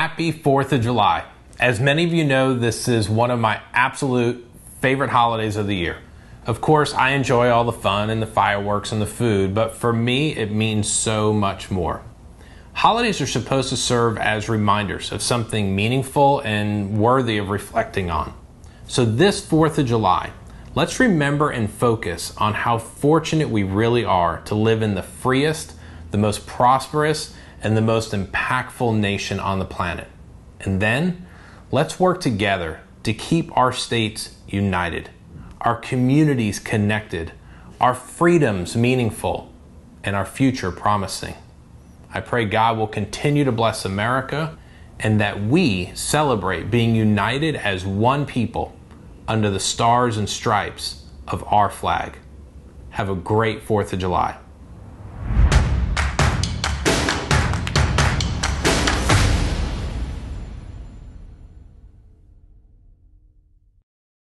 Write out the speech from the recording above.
Happy 4th of July. As many of you know, this is one of my absolute favorite holidays of the year. Of course, I enjoy all the fun and the fireworks and the food, but for me, it means so much more. Holidays are supposed to serve as reminders of something meaningful and worthy of reflecting on. So, this 4th of July, let's remember and focus on how fortunate we really are to live in the freest, the most prosperous, and the most impactful nation on the planet. And then let's work together to keep our states united, our communities connected, our freedoms meaningful, and our future promising. I pray God will continue to bless America and that we celebrate being united as one people under the stars and stripes of our flag. Have a great 4th of July.